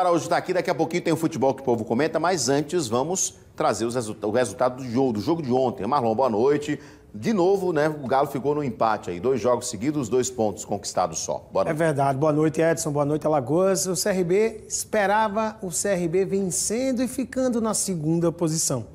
Araújo está aqui, daqui a pouquinho tem o futebol que o povo comenta, mas antes vamos trazer resu o resultado do jogo, do jogo de ontem. Marlon, boa noite. De novo, né, o Galo ficou no empate aí. Dois jogos seguidos, dois pontos conquistados só. Boa é noite. É verdade. Boa noite, Edson. Boa noite, Alagoas. O CRB esperava o CRB vencendo e ficando na segunda posição.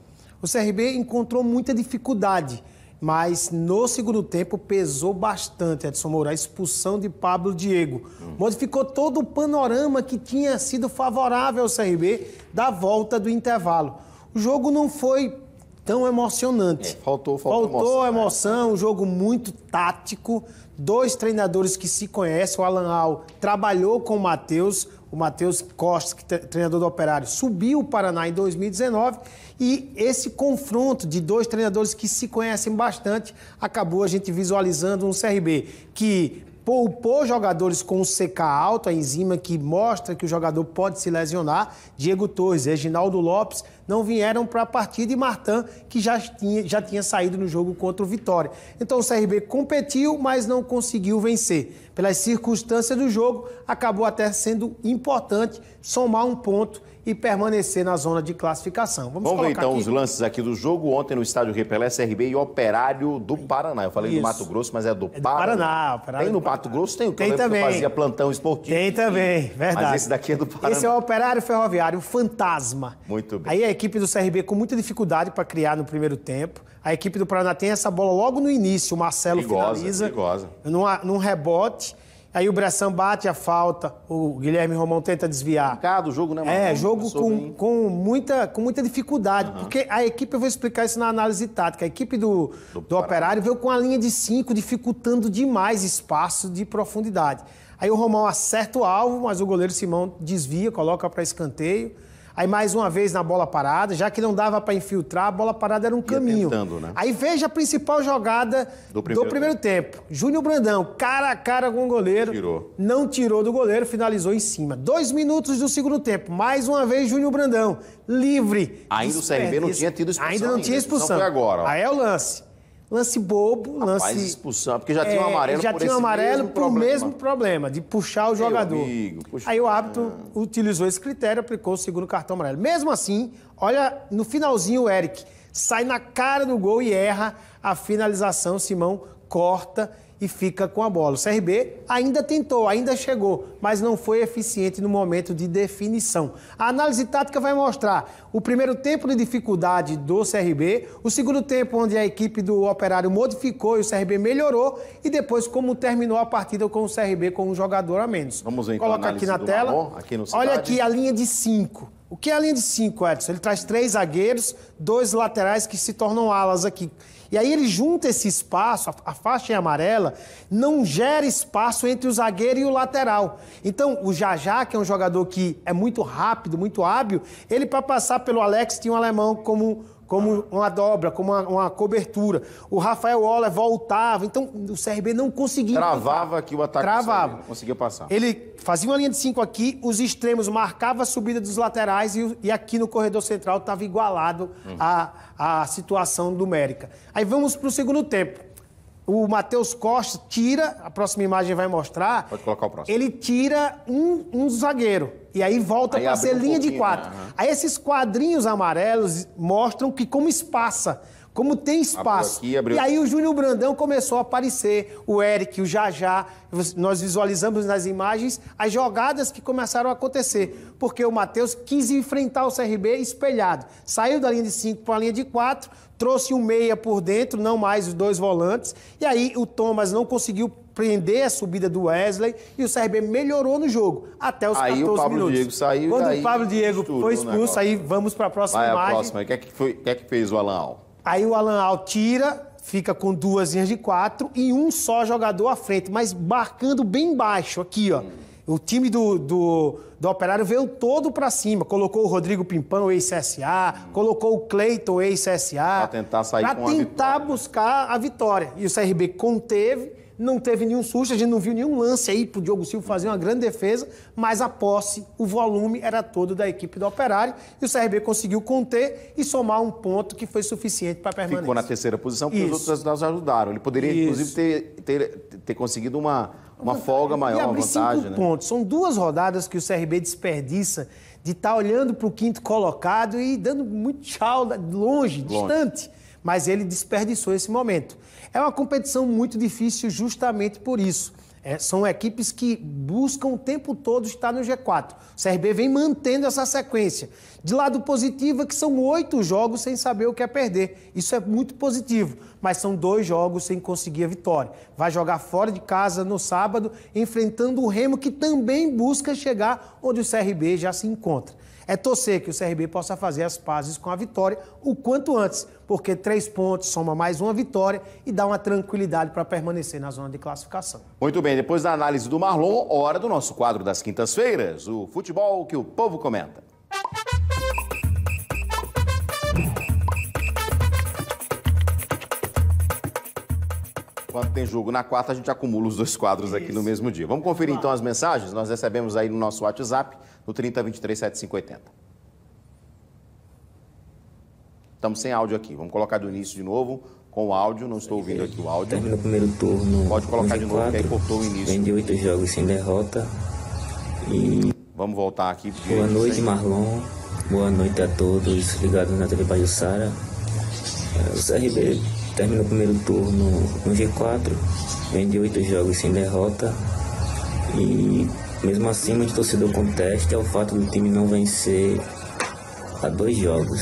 O CRB encontrou muita dificuldade mas no segundo tempo pesou bastante, Edson Moura, a expulsão de Pablo Diego. Hum. Modificou todo o panorama que tinha sido favorável ao CRB da volta do intervalo. O jogo não foi tão emocionante. É, faltou, faltou, faltou emoção. Né? emoção, um jogo muito tático. Dois treinadores que se conhecem, o Alan Al trabalhou com o Matheus, o Matheus Costa, que treinador do Operário, subiu o Paraná em 2019 e esse confronto de dois treinadores que se conhecem bastante acabou a gente visualizando um CRB que poupou jogadores com CK alto, a enzima que mostra que o jogador pode se lesionar. Diego Torres, Reginaldo Lopes não vieram para a partida e Martan, que já tinha, já tinha saído no jogo contra o Vitória. Então o CRB competiu, mas não conseguiu vencer. Pelas circunstâncias do jogo, acabou até sendo importante somar um ponto e permanecer na zona de classificação. Vamos, Vamos ver então aqui... os lances aqui do jogo. Ontem no estádio Repelé, CRB e Operário do Paraná. Eu falei Isso. do Mato Grosso, mas é do, é do Paraná. Paraná. Tem no Mato Grosso, tem o que tem também. Que fazia plantão esportivo. Tem também, verdade. Mas esse daqui é do Paraná. Esse é o Operário Ferroviário Fantasma. Muito bem. Aí a equipe do CRB com muita dificuldade para criar no primeiro tempo. A equipe do Paraná tem essa bola logo no início. O Marcelo perigosa, finaliza. Perigosa. Num, num rebote. Aí o Bressan bate a falta, o Guilherme Romão tenta desviar. Complicado o jogo, né, Marcos? É, jogo com, com, muita, com muita dificuldade, uhum. porque a equipe, eu vou explicar isso na análise tática, a equipe do, do, do Operário veio com a linha de cinco, dificultando demais espaço de profundidade. Aí o Romão acerta o alvo, mas o goleiro Simão desvia, coloca para escanteio. Aí mais uma vez na bola parada, já que não dava para infiltrar, a bola parada era um Ia caminho. Tentando, né? Aí veja a principal jogada do primeiro, do primeiro tempo. Júnior Brandão, cara a cara com o goleiro. Tirou. Não tirou do goleiro, finalizou em cima. Dois minutos do segundo tempo. Mais uma vez, Júnior Brandão, livre. Ainda o CRB não tinha tido expulsão. Ainda não tinha expulsão. foi agora. Ó. Aí é o lance. Lance bobo, Rapaz, lance. expulsão, porque já tinha um é, amarelo é, já por tinha um amarelo mesmo problema. mesmo problema, de puxar o jogador. Amigo, puxa... Aí o árbitro utilizou esse critério, aplicou o segundo cartão amarelo. Mesmo assim, olha, no finalzinho o Eric sai na cara do gol e erra a finalização. Simão corta e fica com a bola. O CRB ainda tentou, ainda chegou, mas não foi eficiente no momento de definição. A análise tática vai mostrar o primeiro tempo de dificuldade do CRB, o segundo tempo onde a equipe do Operário modificou e o CRB melhorou e depois como terminou a partida com o CRB com um jogador a menos. Vamos ver então, Coloca aqui na tela. aqui Olha aqui a linha de cinco. O que é a linha de cinco, Edson? Ele traz três zagueiros, dois laterais que se tornam alas aqui. E aí ele junta esse espaço, a faixa em amarela, não gera espaço entre o zagueiro e o lateral. Então, o Jajá, que é um jogador que é muito rápido, muito hábil, ele para passar pelo Alex tinha um alemão como como uma dobra, como uma, uma, cobertura. O Rafael Waller voltava, então o CRB não conseguia. Travava que aqui o ataque. Travava. Conseguia passar. Ele fazia uma linha de cinco aqui, os extremos marcavam a subida dos laterais e, e aqui no corredor central estava igualado uhum. a, a situação numérica. Aí vamos para o segundo tempo o Matheus Costa tira, a próxima imagem vai mostrar. Pode colocar o próximo. Ele tira um, um zagueiro. E aí volta para ser um linha de quatro. Né? Uhum. Aí esses quadrinhos amarelos mostram que como espaça. Como tem espaço. Aqui, abriu... E aí o Júnior Brandão começou a aparecer, o Eric, o Jajá. Nós visualizamos nas imagens as jogadas que começaram a acontecer. Porque o Matheus quis enfrentar o CRB espelhado. Saiu da linha de 5 para a linha de 4, trouxe um meia por dentro, não mais os dois volantes. E aí o Thomas não conseguiu prender a subida do Wesley e o CRB melhorou no jogo até os aí 14 o Pablo minutos. Diego saiu, Quando o Pablo Diego foi expulso, aí vamos para a próxima Vai imagem. A próxima. O que é que, que, é que fez o Alão? Aí o Alan Al tira, fica com duas linhas de quatro e um só jogador à frente, mas marcando bem baixo aqui, ó. O time do, do, do Operário veio todo para cima. Colocou o Rodrigo Pimpão, ex-CSA. Hum. Colocou o Cleiton, ex-CSA. Para tentar sair pra com tentar a vitória. buscar a vitória. E o CRB conteve não teve nenhum susto, a gente não viu nenhum lance aí o Diogo Silva fazer uma grande defesa, mas a posse, o volume era todo da equipe do Operário e o CRB conseguiu conter e somar um ponto que foi suficiente para permanecer. Ficou na terceira posição porque Isso. os outros resultados ajudaram. Ele poderia, Isso. inclusive, ter, ter, ter conseguido uma, uma folga maior, e abrir uma vantagem. Cinco né? pontos. São duas rodadas que o CRB desperdiça de estar tá olhando para o quinto colocado e dando muito tchau longe, longe. distante mas ele desperdiçou esse momento. É uma competição muito difícil justamente por isso. É, são equipes que buscam o tempo todo estar no G4. O CRB vem mantendo essa sequência. De lado positivo é que são oito jogos sem saber o que é perder. Isso é muito positivo, mas são dois jogos sem conseguir a vitória. Vai jogar fora de casa no sábado, enfrentando o Remo, que também busca chegar onde o CRB já se encontra é torcer que o CRB possa fazer as pazes com a vitória o quanto antes, porque três pontos soma mais uma vitória e dá uma tranquilidade para permanecer na zona de classificação. Muito bem, depois da análise do Marlon, hora do nosso quadro das quintas-feiras, o futebol que o povo comenta. Quando tem jogo na quarta, a gente acumula os dois quadros aqui Isso. no mesmo dia. Vamos conferir então as mensagens? Nós recebemos aí no nosso WhatsApp no 3023 7580. Estamos sem áudio aqui. Vamos colocar do início de novo com o áudio. Não estou ouvindo aqui o áudio. Termina o primeiro turno. Pode colocar de novo, 4, aí cortou o início. Vem de oito jogos sem derrota. E... Vamos voltar aqui. Boa noite, Marlon. Boa noite a todos ligados na TV Pajussara. É, o CRB termina o primeiro turno no G4, vem de oito jogos sem derrota e mesmo assim, muito torcedor contesta é o fato do time não vencer há dois jogos.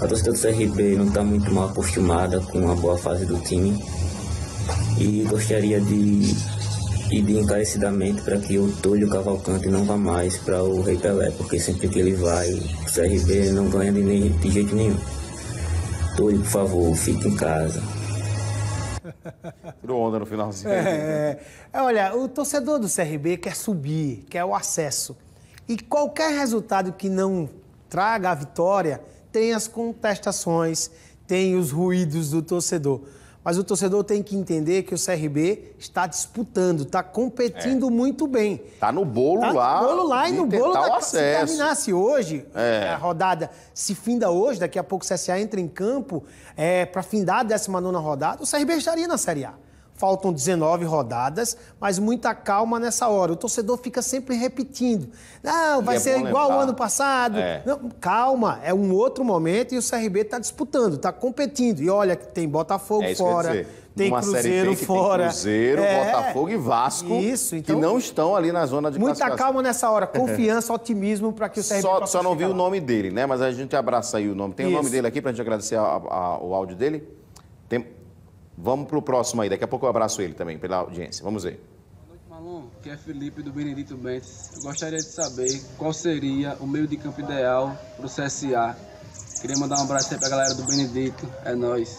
A torcida do CRB não está muito mal acostumada com a boa fase do time e gostaria de pedir encarecidamente para que o Túlio Cavalcante não vá mais para o Rei Pelé, porque sempre que ele vai, o CRB não ganha de, de jeito nenhum. Túlio, por favor, fique em casa. Tirou onda no finalzinho. É, é, é. Olha, o torcedor do CRB quer subir, quer o acesso. E qualquer resultado que não traga a vitória tem as contestações, tem os ruídos do torcedor. Mas o torcedor tem que entender que o CRB está disputando, está competindo é. muito bem. Está no bolo tá lá. No bolo lá e no bolo da, se terminasse hoje é. a rodada, se finda hoje, daqui a pouco o CSA entra em campo é, para findar a 19 rodada, o CRB estaria na Série A. Faltam 19 rodadas, mas muita calma nessa hora. O torcedor fica sempre repetindo. Não, vai é ser igual ao ano passado. É. Não, calma, é um outro momento e o CRB está disputando, está competindo. E olha, tem Botafogo é fora, tem Cruzeiro fora. Tem Cruzeiro, é. Botafogo e Vasco, isso, então, que não estão ali na zona de Muita calma nessa hora, confiança, otimismo para que o CRB Só, só não vi o nome dele, né? Mas a gente abraça aí o nome. Tem isso. o nome dele aqui para a gente agradecer a, a, o áudio dele? Tem, Vamos para o próximo aí, daqui a pouco eu abraço ele também, pela audiência. Vamos ver. Malon, que é Felipe do Benedito Bentes. Eu gostaria de saber qual seria o meio de campo ideal para o CSA. Queria mandar um abraço aí para a galera do Benedito, é nós.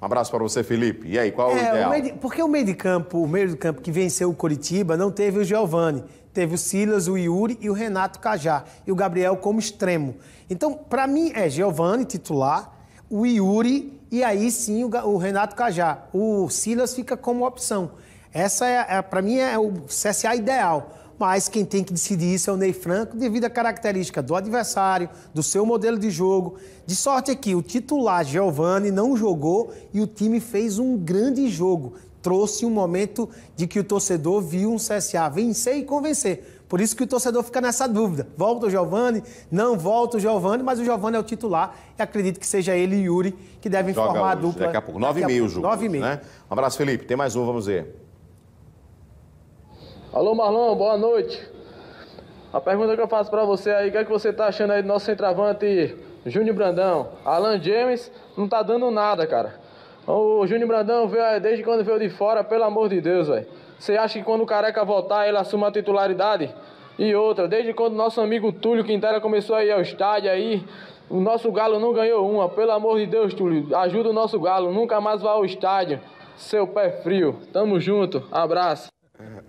Um abraço para você, Felipe. E aí, qual é, o ideal? O de, porque o meio de campo, o meio de campo que venceu o Coritiba não teve o Giovani, teve o Silas, o Yuri e o Renato Cajá e o Gabriel como extremo. Então, para mim é Giovani titular, o Yuri e aí sim o, o Renato Cajá. O Silas fica como opção. Essa, é, é para mim, é o CSA ideal. Mas quem tem que decidir isso é o Ney Franco, devido à característica do adversário, do seu modelo de jogo. De sorte é que o titular Giovani não jogou e o time fez um grande jogo. Trouxe um momento de que o torcedor viu um CSA vencer e convencer. Por isso que o torcedor fica nessa dúvida. Volta o Giovani? Não volta o Giovani, mas o Giovani é o titular e acredito que seja ele e Yuri que devem Joga formar hoje, a dupla. Daqui a pouco, nove e meio o jogo. Nove e meio. Né? Um abraço, Felipe. Tem mais um, vamos ver. Alô, Marlon, boa noite. A pergunta que eu faço para você aí, o que, é que você tá achando aí do nosso centroavante Júnior Brandão? Alan James não tá dando nada, cara. O Júnior Brandão, veio desde quando veio de fora, pelo amor de Deus, velho. Você acha que quando o Careca voltar, ele assuma a titularidade? E outra, desde quando nosso amigo Túlio Quintela começou a ir ao estádio aí, o nosso Galo não ganhou uma. Pelo amor de Deus, Túlio, ajuda o nosso Galo. Nunca mais vá ao estádio. Seu pé frio. Tamo junto. Abraço.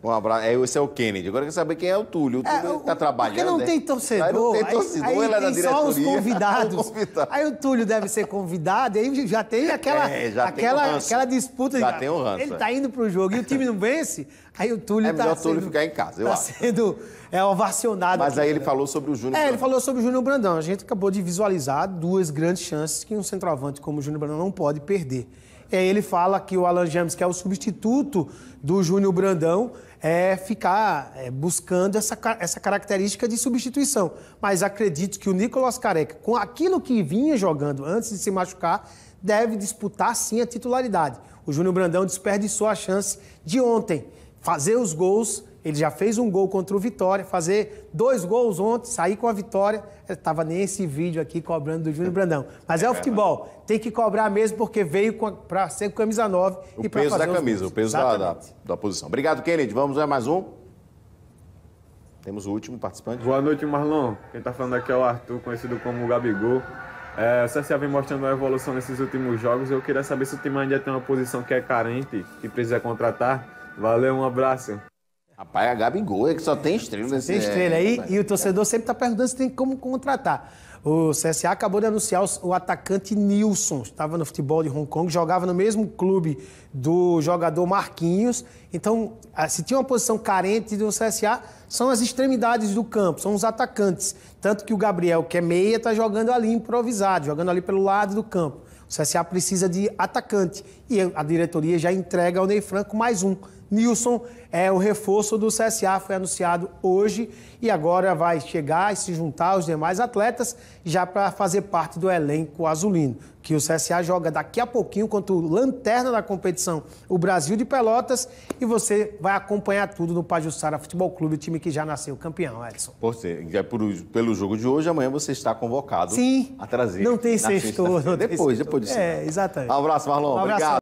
Um abraço. É, esse é o Kennedy. Agora eu quero saber quem é o Túlio. O é, Túlio está trabalhando. Porque não né? tem torcedor. Aí não tem torcedor, aí, ele é da diretoria. Só os convidados. convidado. Aí o Túlio deve ser convidado, aí já tem aquela, é, já aquela, tem aquela disputa. Já, já tem o um ranço. Ele está é. indo para o jogo e o time não vence, aí o Túlio está. É tá melhor o Túlio ficar em casa, eu tá acho. sendo é, ovacionado. Mas aqui, aí ele né? falou sobre o Júnior. É, Brandão. ele falou sobre o Júnior Brandão. A gente acabou de visualizar duas grandes chances que um centroavante como o Júnior Brandão não pode perder. E aí ele fala que o Alan James, que é o substituto do Júnior Brandão, é ficar é, buscando essa, essa característica de substituição. Mas acredito que o Nicolas Careca, com aquilo que vinha jogando antes de se machucar, deve disputar sim a titularidade. O Júnior Brandão desperdiçou a chance de ontem fazer os gols ele já fez um gol contra o Vitória, fazer dois gols ontem, sair com a vitória. Estava nesse vídeo aqui cobrando do Júnior é. Brandão. Mas é, é o futebol, tem que cobrar mesmo porque veio para ser camisa 9 e para fazer O peso da camisa, gols. o peso da, da, posição. Obrigado, Kennedy. Vamos a mais um. Temos o último participante. Boa noite, Marlon. Quem está falando aqui é o Arthur, conhecido como Gabigol. É, o CSA vem mostrando uma evolução nesses últimos jogos. Eu queria saber se o time ainda tem uma posição que é carente, que precisa contratar. Valeu, um abraço. Rapaz, a Gabigol é que só tem estrela nesse Tem estrela é, aí, e o torcedor sempre está perguntando se tem como contratar. O CSA acabou de anunciar o atacante Nilson, estava no futebol de Hong Kong, jogava no mesmo clube do jogador Marquinhos. Então, ah, se tinha uma posição carente do CSA, são as extremidades do campo, são os atacantes. Tanto que o Gabriel, que é meia, está jogando ali improvisado, jogando ali pelo lado do campo. O CSA precisa de atacante. E a diretoria já entrega ao Ney Franco mais um. Nilson é o reforço do CSA, foi anunciado hoje e agora vai chegar e se juntar aos demais atletas já para fazer parte do elenco azulino, que o CSA joga daqui a pouquinho contra o lanterna da competição, o Brasil de Pelotas, e você vai acompanhar tudo no Pajussara Futebol Clube, o time que já nasceu campeão, Edson. Por ser, é por, pelo jogo de hoje, amanhã você está convocado Sim, a trazer. Não tem sexto, Depois, depois de é, É, exatamente. Um abraço, Marlon. Um abraço, Obrigado.